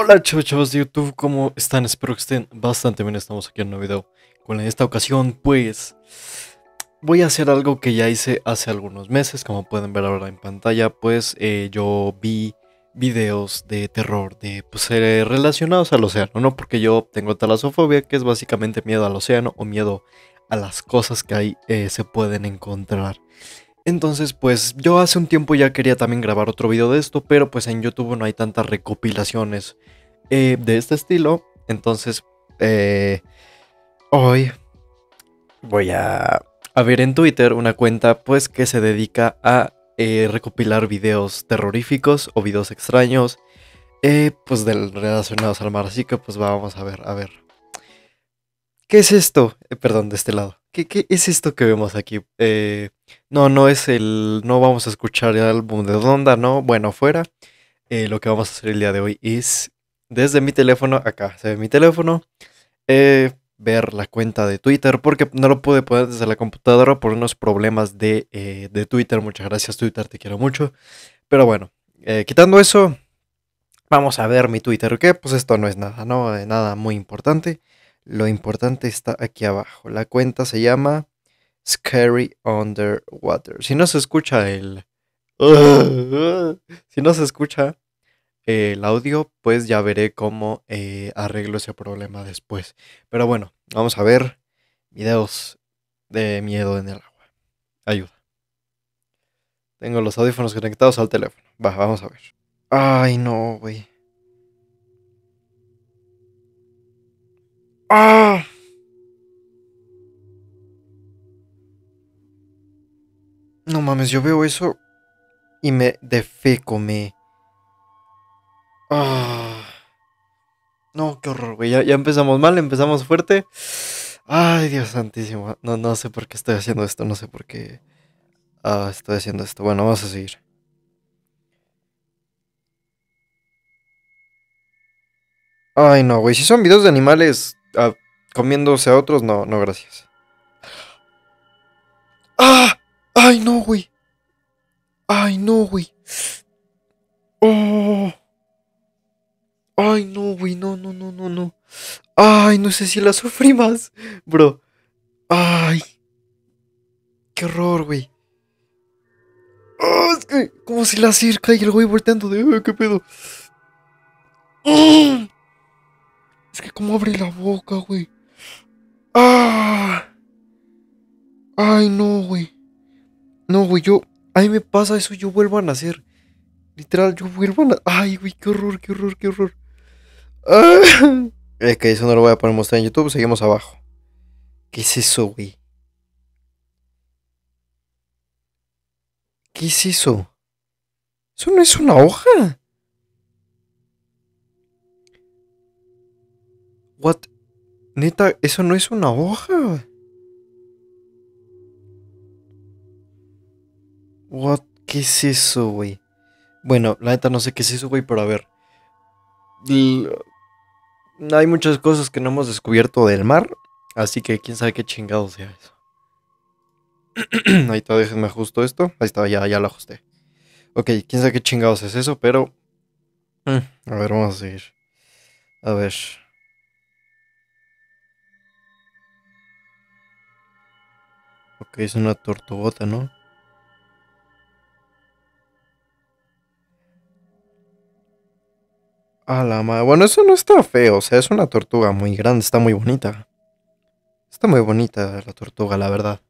Hola chavos, chavos de YouTube, ¿cómo están? Espero que estén bastante bien, estamos aquí en un nuevo video En esta ocasión, pues, voy a hacer algo que ya hice hace algunos meses Como pueden ver ahora en pantalla, pues, eh, yo vi videos de terror de pues, eh, relacionados al océano, ¿no? Porque yo tengo talasofobia, que es básicamente miedo al océano o miedo a las cosas que ahí eh, se pueden encontrar entonces pues yo hace un tiempo ya quería también grabar otro video de esto, pero pues en YouTube no hay tantas recopilaciones eh, de este estilo. Entonces eh, hoy voy a, ver en Twitter una cuenta pues que se dedica a eh, recopilar videos terroríficos o videos extraños. Eh, pues relacionados al mar. Así que pues vamos a ver, a ver. ¿Qué es esto? Eh, perdón, de este lado. ¿Qué, es esto que vemos aquí? Eh, no, no es el. No vamos a escuchar el álbum de Onda no. Bueno, fuera. Eh, lo que vamos a hacer el día de hoy es. Desde mi teléfono, acá se ve mi teléfono. ver la cuenta de Twitter, porque no lo pude poner desde la computadora por unos problemas de, Twitter. Muchas gracias, Twitter, te quiero mucho. Pero bueno, quitando eso, vamos a ver mi Twitter, que pues esto no es nada, ¿no? nada muy importante. Lo importante está aquí abajo. La cuenta se llama Scary Underwater. Si no se escucha el... si no se escucha el audio, pues ya veré cómo eh, arreglo ese problema después. Pero bueno, vamos a ver videos de miedo en el agua. Ayuda. Tengo los audífonos conectados al teléfono. Va, vamos a ver. Ay, no, güey. Ah. No mames, yo veo eso y me defeco, me. Ah. No, qué horror, güey. Ya, empezamos mal, empezamos fuerte. Ay, Dios santísimo. No, no sé por qué estoy haciendo esto, no sé por qué ah, estoy haciendo esto. Bueno, vamos a seguir. Ay, no, güey. Si son videos de animales, Ah, comiéndose a otros, no, no, gracias. ¡Ah! ¡Ay, no, güey! ¡Ay, no, güey! ¡Oh! ¡Ay, no, güey! No, no, no, no, no. ¡Ay, no sé si la sufrí más, bro! ¡Ay! ¡Qué horror, güey! ¡Oh, es que como si la circa y el güey volteando de... ¡Qué pedo! ¡Oh! Es que como abre la boca, güey. ¡Ah! Ay, no, güey. No, güey, yo. A mí me pasa eso, yo vuelvo a nacer. Literal, yo vuelvo a nacer. Ay, güey, qué horror, qué horror, qué horror. ¡Ah! Es que eso no lo voy a poner mostrar en YouTube, seguimos abajo. ¿Qué es eso, güey? ¿Qué es eso? Eso no es una hoja. What? Neta, eso no es una hoja. What? ¿Qué es eso, güey? Bueno, la neta no sé qué es eso, güey, pero a ver. hay muchas cosas que no hemos descubierto del mar, así que quién sabe qué chingados sea eso. Ahí está, déjenme ajusto esto. Ahí está, ya, ya lo ajusté. Ok, quién sabe qué chingados es eso, pero. Mm, a ver, vamos a seguir. A ver. Ok, es una tortugota, ¿no? A la madre. Bueno, eso no está feo. O sea, es una tortuga muy grande. Está muy bonita. Está muy bonita la tortuga, la verdad.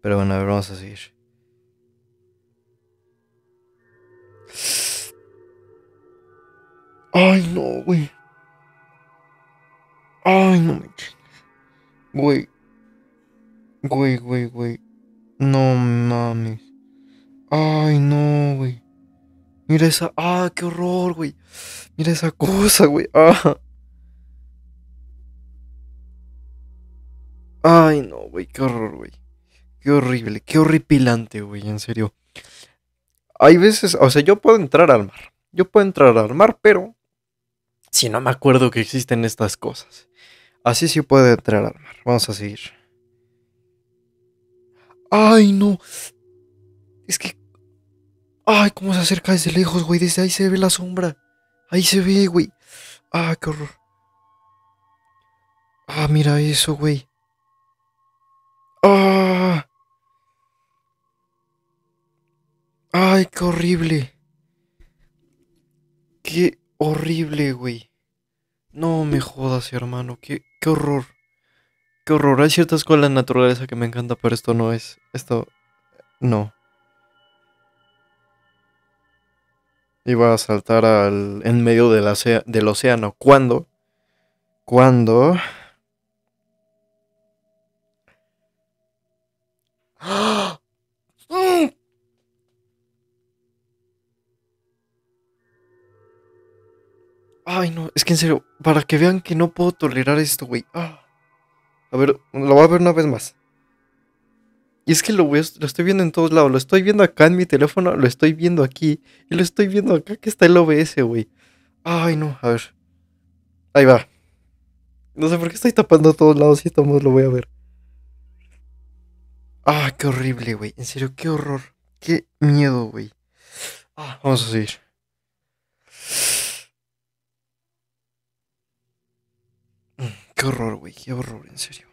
Pero bueno, a ver, vamos a seguir. Ay, no, güey. Ay, no me... Güey. Güey, güey, güey. No mames. Ay, no, güey. Mira esa. ¡Ah, qué horror, güey! Mira esa cosa, güey. ¡Ah! Ay, no, güey. Qué horror, güey. Qué horrible. Qué horripilante, güey. En serio. Hay veces. O sea, yo puedo entrar al mar. Yo puedo entrar al mar, pero. Si no me acuerdo que existen estas cosas. Así sí puedo entrar al mar. Vamos a seguir. Ay, no. Es que. Ay, cómo se acerca desde lejos, güey. Desde ahí se ve la sombra. Ahí se ve, güey. Ah, qué horror. Ah, mira eso, güey. Ah. Ay, qué horrible. Qué horrible, güey. No me jodas, hermano. Qué, qué horror qué horror. Hay ciertas cosas de la naturaleza que me encanta, pero esto no es. Esto. No. Iba a saltar al, en medio del, océano. ¿Cuándo? ¿Cuándo? Mm. Ay, no, es que en serio, para que vean que no puedo tolerar esto, güey. Ah. A ver, lo voy a ver una vez más. Y es que lo, lo estoy viendo en todos lados. Lo estoy viendo acá en mi teléfono, lo estoy viendo aquí. Y lo estoy viendo acá que está el OBS, güey. Ay, no, a ver. Ahí va. No sé por qué estoy tapando a todos lados y estamos, lo voy a ver. Ah, qué horrible, güey. En serio, qué horror. Qué miedo, güey. Ah, vamos a seguir. Qué horror, güey, qué horror, en serio.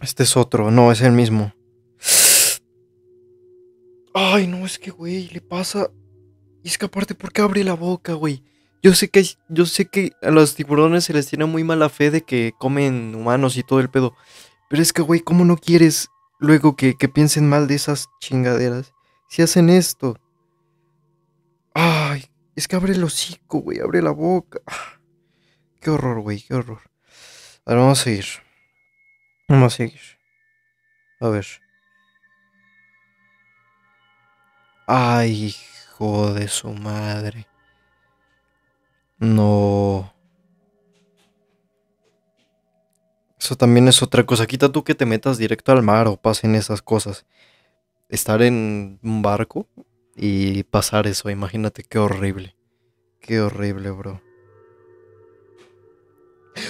Este es otro, no, es el mismo. Ay, no, es que, güey, le pasa. Y es que aparte, ¿por qué abre la boca, güey? Yo sé que yo sé que a los tiburones se les tiene muy mala fe de que comen humanos y todo el pedo. Pero es que, güey, ¿cómo no quieres luego que, que, piensen mal de esas chingaderas? Si hacen esto. Ay, es que abre el hocico, güey, abre la boca. Ah, qué horror, güey, qué horror. A ver, vamos a seguir. Vamos a seguir. A ver. Ay, hijo de su madre. No. Eso también es otra cosa. Quita tú que te metas directo al mar o pasen esas cosas. Estar en un barco y pasar eso, imagínate qué horrible. Qué horrible, bro.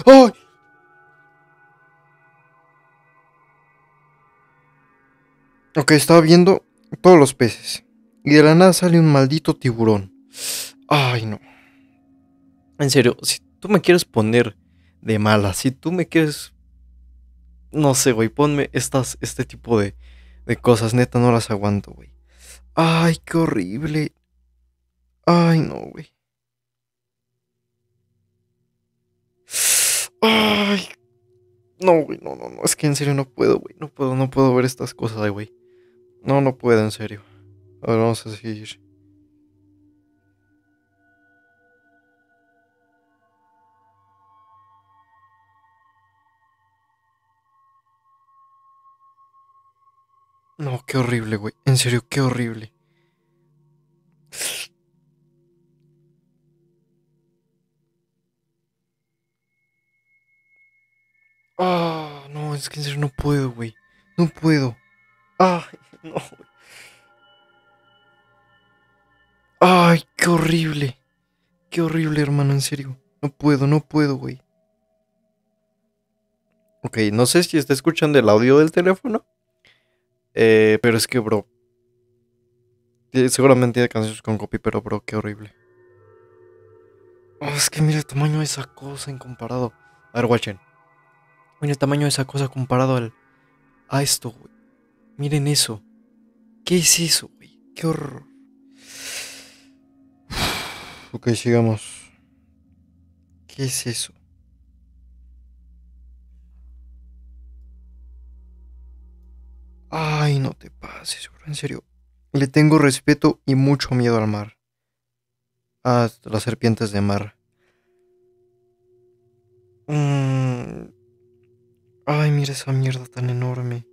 ¡Ay! Ok, estaba viendo todos los peces. Y de la nada sale un maldito tiburón. Ay, no. En serio, si tú me quieres poner de mala, si tú me quieres... No sé, güey, ponme estas, este tipo de, de cosas. Neta, no las aguanto, güey. Ay, qué horrible. Ay, no, güey. Ay. No, güey, no, no, no. Es que en serio no puedo, güey. No puedo, no puedo ver estas cosas, güey. No, no puedo, en serio. A vamos a seguir. No, qué horrible, güey. En serio, qué horrible. Ah, no, es que en serio no puedo, güey. No puedo. Ay, no. Ay, qué horrible. Qué horrible, hermano, en serio. No puedo, no puedo, güey. Ok, no sé si está escuchando el audio del teléfono. Eh, pero es que, bro. Eh, seguramente hay canciones con copy, pero, bro, qué horrible. Oh, es que mira el tamaño de esa cosa en comparado. A ver, watchen. Mira el tamaño de esa cosa comparado al, a esto, güey. Miren eso. ¿Qué es eso, güey? Qué horror. Ok, sigamos. ¿Qué es eso? Ay, no te pases, bro. En serio. Le tengo respeto y mucho miedo al mar. A las serpientes de mar. Mm. Ay, mira esa mierda tan enorme.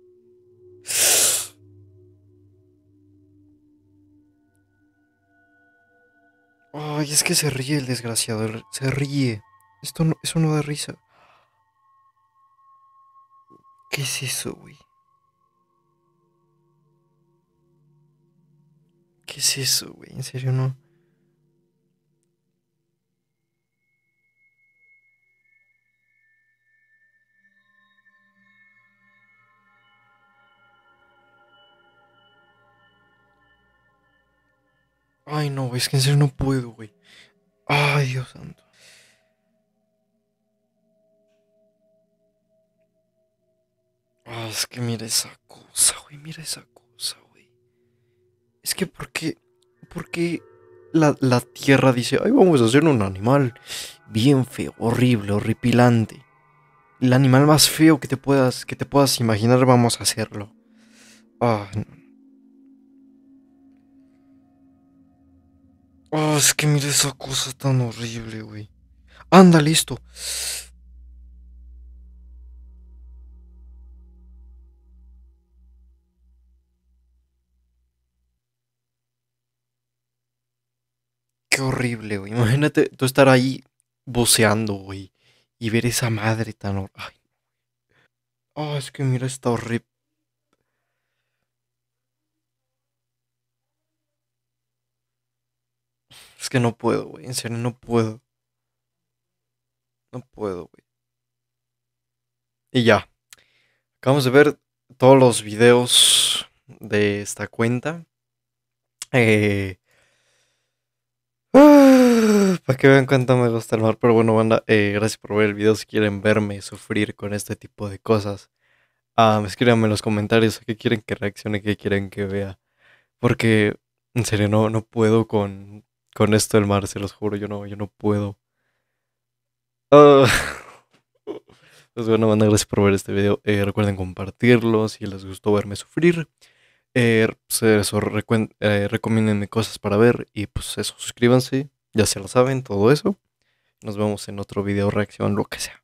Ay, es que se ríe el desgraciado. Se ríe. Esto no, eso no da risa. ¿Qué es eso, güey? ¿Qué es eso, güey? En serio, no. Ay, no, es que en serio no puedo, güey. Ay, Dios santo. Ah, es que mira esa cosa, güey, mira esa cosa, güey. Es que porque, porque la, la tierra dice, ay, vamos a hacer un animal bien feo, horrible, horripilante. El animal más feo que te puedas, que te puedas imaginar, vamos a hacerlo. Ay, no. Oh, es que mira esa cosa tan horrible, güey. Anda, listo. Qué horrible, güey. Imagínate tú estar ahí voceando, güey. Y ver esa madre tan horrible. Oh, ah, es que mira está horrible. Es que no puedo, güey. En serio, no puedo. No puedo, güey. Y ya. Acabamos de ver todos los videos de esta cuenta. Eh, ah, para que vean cuánto me gusta el mar. Pero bueno, banda, eh, gracias por ver el video. Si quieren verme sufrir con este tipo de cosas, ah, escríbanme en los comentarios qué quieren que reaccione, qué quieren que vea. Porque en serio no, no puedo con con esto del mar, se los juro, yo no, yo no puedo. Pues bueno, banda, gracias por ver este video. Eh, recuerden compartirlo si les gustó verme sufrir. Eh, eh cosas para ver y pues eso, suscríbanse, ya se lo saben, todo eso. Nos vemos en otro video, reacción, lo que sea.